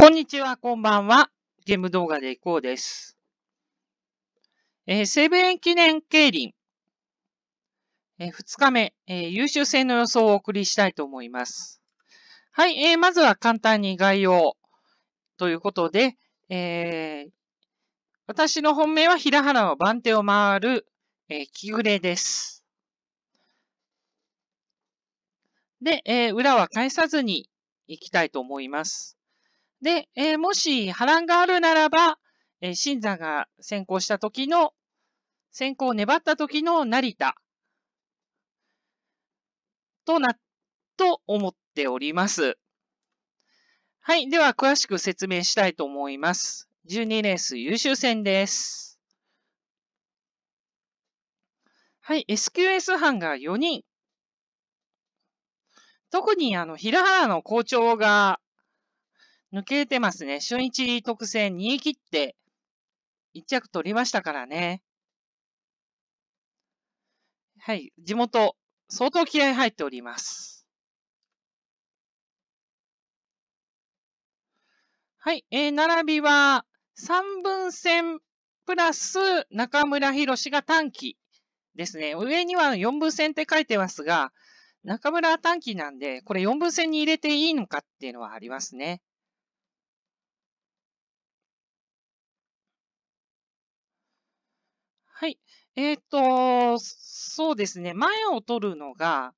こんにちは、こんばんは。ゲーム動画でいこうです。えー、西武園記念競輪、えー、2日目、えー、優秀戦の予想をお送りしたいと思います。はい、えー、まずは簡単に概要ということで、えー、私の本命は平原の番手を回る、えー、木暮です。で、えー、裏は返さずにいきたいと思います。で、えー、もし波乱があるならば、えー、新座が先行した時の、先行粘った時の成田とな、と思っております。はい。では、詳しく説明したいと思います。12レース優秀戦です。はい。SQS 班が4人。特に、あの、平原の校長が抜けてますね。初日特選逃げ切って1着取りましたからね。はい、地元、相当気合入っております。はい、えー、並びは、三分線プラス中村博が短期ですね。上には四分線って書いてますが、中村短期なんで、これ四分線に入れていいのかっていうのはありますね。えっ、ー、と、そうですね。前を取るのが、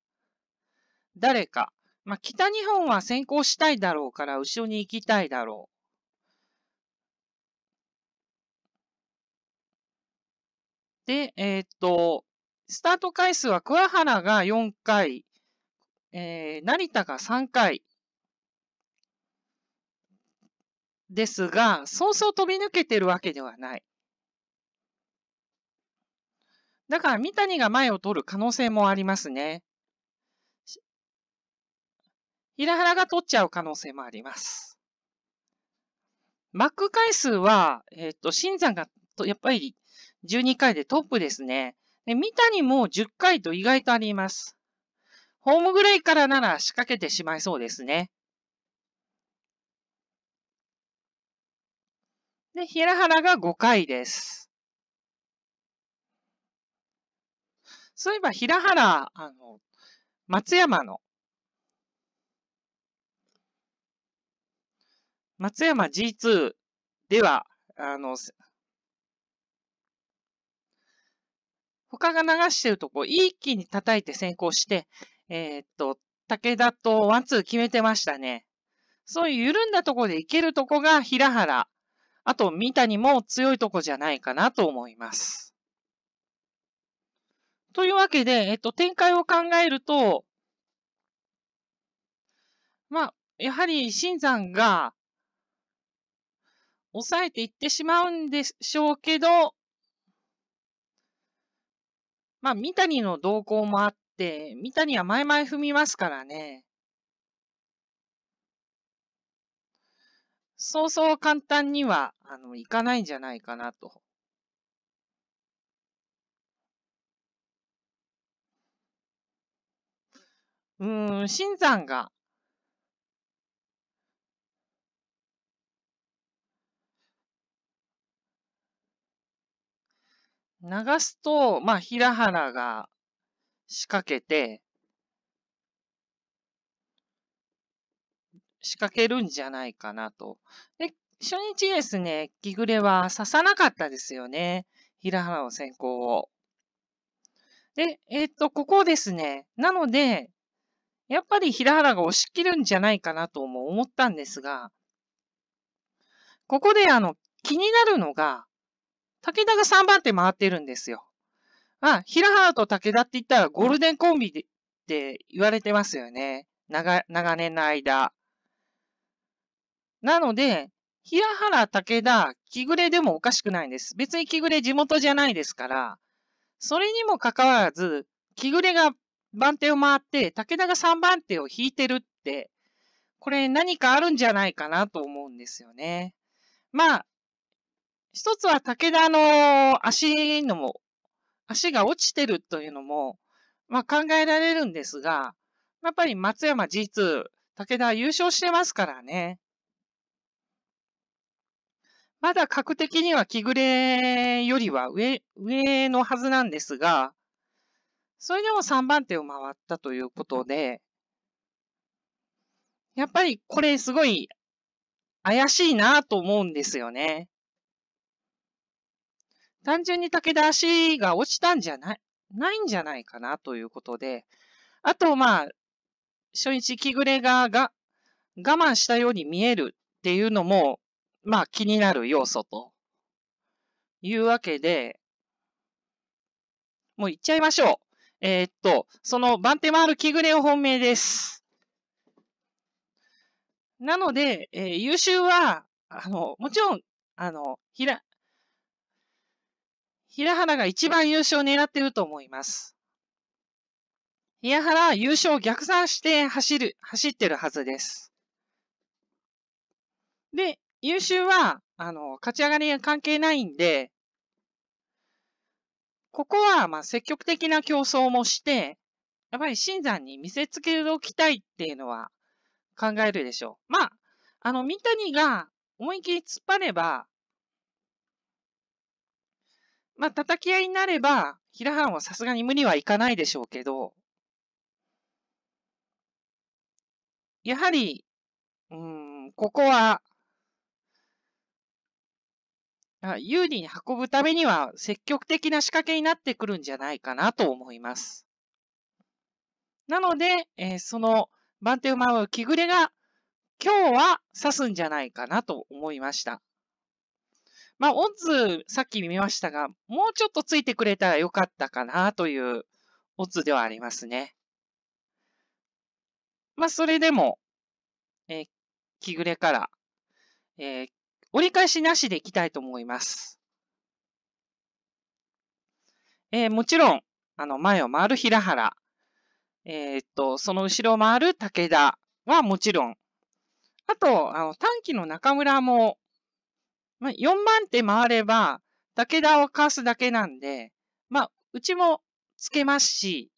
誰か。まあ、北日本は先行したいだろうから、後ろに行きたいだろう。で、えっ、ー、と、スタート回数は桑原が4回、えー、成田が3回ですが、そうそう飛び抜けてるわけではない。だから三谷が前を取る可能性もありますね。平原が取っちゃう可能性もあります。バック回数は、えっ、ー、と、新山がやっぱり12回でトップですね。で三谷も10回と意外とあります。ホームグレイからなら仕掛けてしまいそうですね。で、平原が5回です。そういえば、平原、あの、松山の、松山 G2 では、あの、他が流してるとこ、一気に叩いて先行して、えー、っと、武田とワンツー決めてましたね。そういう緩んだとこでいけるとこが平原。あと、三谷も強いとこじゃないかなと思います。というわけで、えっと、展開を考えると、まあ、やはり、新山が、抑えていってしまうんでしょうけど、まあ、三谷の動向もあって、三谷は前々踏みますからね。そうそう簡単には、あの、いかないんじゃないかなと。うーん、新山が、流すと、まあ、平原が仕掛けて、仕掛けるんじゃないかなと。で、初日ですね、木暮れは刺さなかったですよね。平原を先行を。で、えー、っと、ここですね。なので、やっぱり平原が押し切るんじゃないかなとも思ったんですが、ここであの、気になるのが、武田が3番手回ってるんですよ。あ、平原と武田って言ったらゴールデンコンビでって言われてますよね。長、長年の間。なので、平原、武田、木暮でもおかしくないんです。別に木暮地元じゃないですから、それにもかかわらず、木暮が番手を回って、武田が3番手を引いてるって、これ何かあるんじゃないかなと思うんですよね。まあ、一つは武田の足のも、足が落ちてるというのも、まあ考えられるんですが、やっぱり松山 G2、武田優勝してますからね。まだ格的には木暮れよりは上、上のはずなんですが、それでも3番手を回ったということで、やっぱりこれすごい怪しいなと思うんですよね。単純に武田足が落ちたんじゃない、ないんじゃないかなということで、あとまあ、初日木暮れがが我慢したように見えるっていうのも、まあ気になる要素というわけで、もう行っちゃいましょう。えー、っと、そのバンテマール・キグレオ本命です。なので、えー、優秀は、あの、もちろん、あの、ひら、平原が一番優勝を狙っていると思います。平原優勝を逆算して走る、走ってるはずです。で、優秀は、あの、勝ち上がりが関係ないんで、ここは、まあ、積極的な競争もして、やっぱり新山に見せつけておきたいっていうのは考えるでしょう。まあ、あの、三谷が思い切り突っ張れば、まあ、叩き合いになれば、平原はさすがに無理はいかないでしょうけど、やはり、うん、ここは、有利に運ぶためには積極的な仕掛けになってくるんじゃないかなと思います。なので、えー、その番手馬を木暮れが今日は指すんじゃないかなと思いました。まあ、オッズさっき見ましたが、もうちょっとついてくれたらよかったかなというオッズではありますね。まあ、それでも、えー、木暮れから、えー、折り返しなしでいきたいと思います。えー、もちろん、あの、前を回る平原、えー、っと、その後ろを回る武田はもちろん、あと、あの短期の中村も、まあ、4番手回れば、武田をかわすだけなんで、まあ、うちもつけますし、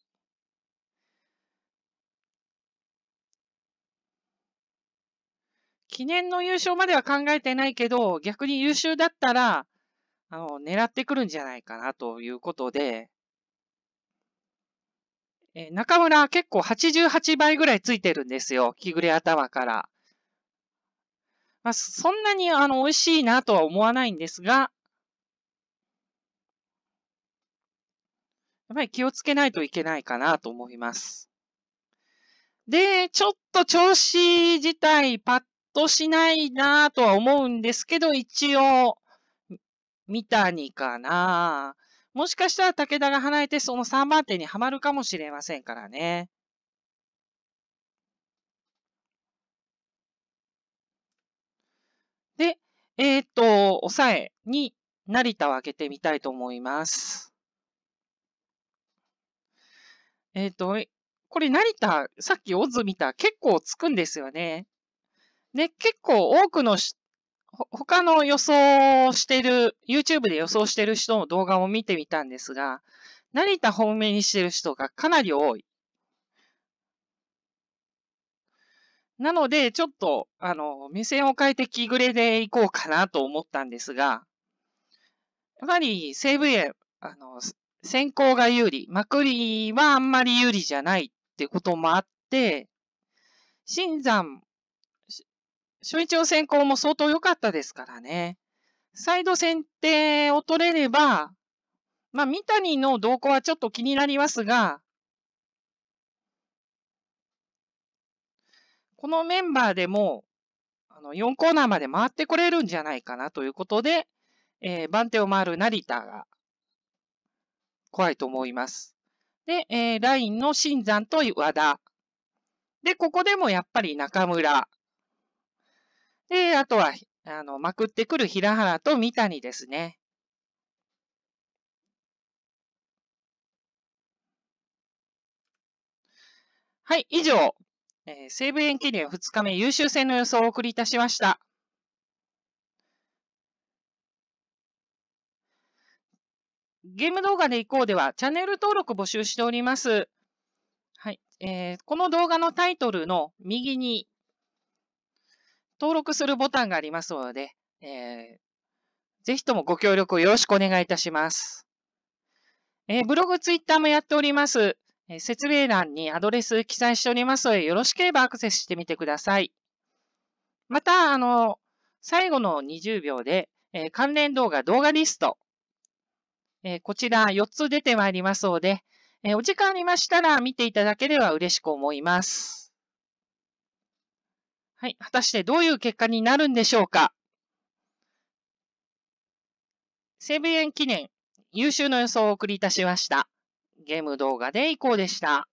記念の優勝までは考えてないけど、逆に優秀だったら、あの、狙ってくるんじゃないかなということで、え中村結構88倍ぐらいついてるんですよ。木暮れ頭から。まあ、そんなにあの、美味しいなとは思わないんですが、やっぱり気をつけないといけないかなと思います。で、ちょっと調子自体パッとしないなとは思うんですけど、一応、三谷かなもしかしたら武田が離れてその3番手にはまるかもしれませんからね。で、えっ、と、と、抑えに成田を開けてみたいと思います。えっ、と、これ成田、さっきオズ見た結構つくんですよね。で、結構多くのし、他の予想してる、YouTube で予想してる人の動画も見てみたんですが、成田方面にしてる人がかなり多い。なので、ちょっと、あの、目線を変えて気暮れでいこうかなと思ったんですが、やはり西部へ、あの、先行が有利、まくりはあんまり有利じゃないってこともあって、新山初日の選考も相当良かったですからね。サイド選定を取れれば、まあ、三谷の動向はちょっと気になりますが、このメンバーでも、あの、4コーナーまで回ってこれるんじゃないかなということで、えー、番手を回る成田が、怖いと思います。で、えー、ラインの新山と和田。で、ここでもやっぱり中村。で、あとは、あの、まくってくる平原と三谷ですね。はい、以上、えー、西武園記念2日目優秀戦の予想をお送りいたしました。ゲーム動画でいこうでは、チャンネル登録募集しております。はい、えー、この動画のタイトルの右に登録するボタンがありますので、えー、ぜひともご協力をよろしくお願いいたします。えー、ブログ、ツイッターもやっております。え説明欄にアドレス記載しておりますので、よろしければアクセスしてみてください。また、あの、最後の20秒で、えー、関連動画、動画リスト、えー、こちら4つ出てまいりますので、えー、お時間ありましたら見ていただければ嬉しく思います。はい。果たしてどういう結果になるんでしょうか西武園記念、優秀の予想をお送りいたしました。ゲーム動画で以降でした。